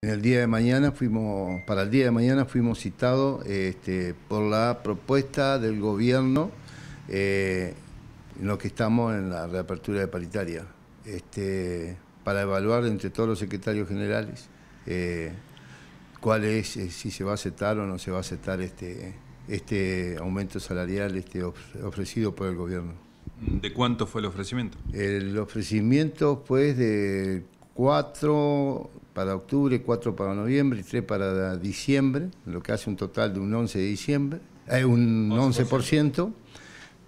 el día de mañana fuimos, para el día de mañana fuimos citados este, por la propuesta del gobierno eh, en lo que estamos en la reapertura de paritaria, este, para evaluar entre todos los secretarios generales eh, cuál es, eh, si se va a aceptar o no se va a aceptar este, este aumento salarial este ofrecido por el gobierno. ¿De cuánto fue el ofrecimiento? El ofrecimiento pues de 4 para octubre, 4 para noviembre y 3 para diciembre, lo que hace un total de un 11 de diciembre, eh, un 11%,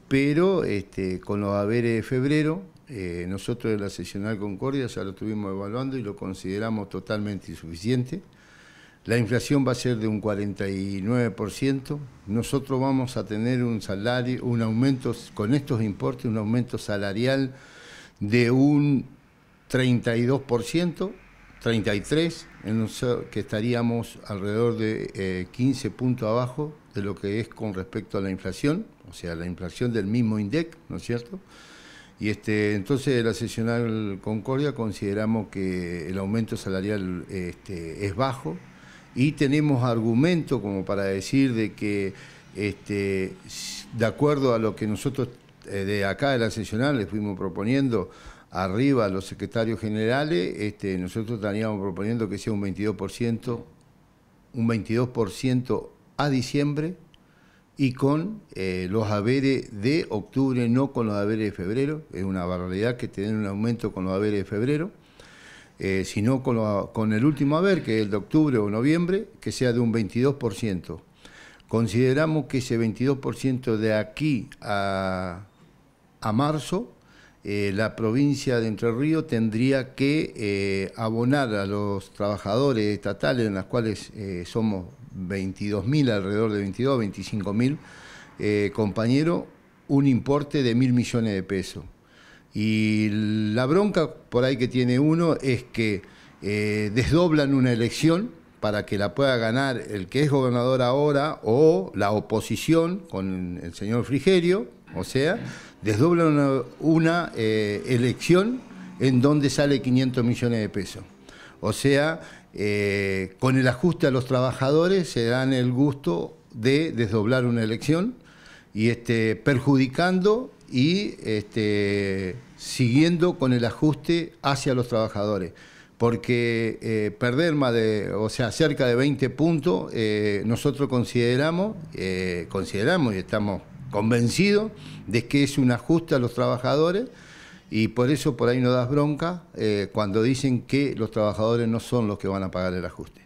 pero este, con los haberes de febrero, eh, nosotros de la sesional Concordia ya lo estuvimos evaluando y lo consideramos totalmente insuficiente. La inflación va a ser de un 49%. Nosotros vamos a tener un salario, un aumento, con estos importes, un aumento salarial de un 32%, 33%, en que estaríamos alrededor de 15 eh, puntos abajo de lo que es con respecto a la inflación, o sea, la inflación del mismo INDEC, ¿no es cierto? Y este, entonces la sesional Concordia consideramos que el aumento salarial este, es bajo y tenemos argumento como para decir de que este, de acuerdo a lo que nosotros eh, de acá de la sesional les fuimos proponiendo arriba los secretarios generales, este, nosotros estaríamos proponiendo que sea un 22%, un 22% a diciembre y con eh, los haberes de octubre, no con los haberes de febrero. Es una barbaridad que tener un aumento con los haberes de febrero, eh, sino con, el último haber, que es el de octubre o noviembre, que sea de un 22%. Consideramos que ese 22% de aquí a, a marzo eh, la provincia de Entre Ríos tendría que eh, abonar a los trabajadores estatales, en las cuales eh, somos 22.000, alrededor de 22, 25.000 compañeros, un importe de mil millones de pesos. Y la bronca por ahí que tiene uno es que desdoblan una elección para que la pueda ganar el que es gobernador ahora o la oposición con el señor Frigerio, o sea, desdoblan una, eh, elección en donde sale 500 millones de pesos. O sea, eh, con el ajuste a los trabajadores se dan el gusto de desdoblar una elección y este, perjudicando y este, siguiendo con el ajuste hacia los trabajadores. Porque eh, perder más de, o sea, cerca de 20 puntos, nosotros consideramos, consideramos y estamos convencido de que es un ajuste a los trabajadores y por eso por ahí no das bronca eh, cuando dicen que los trabajadores no son los que van a pagar el ajuste.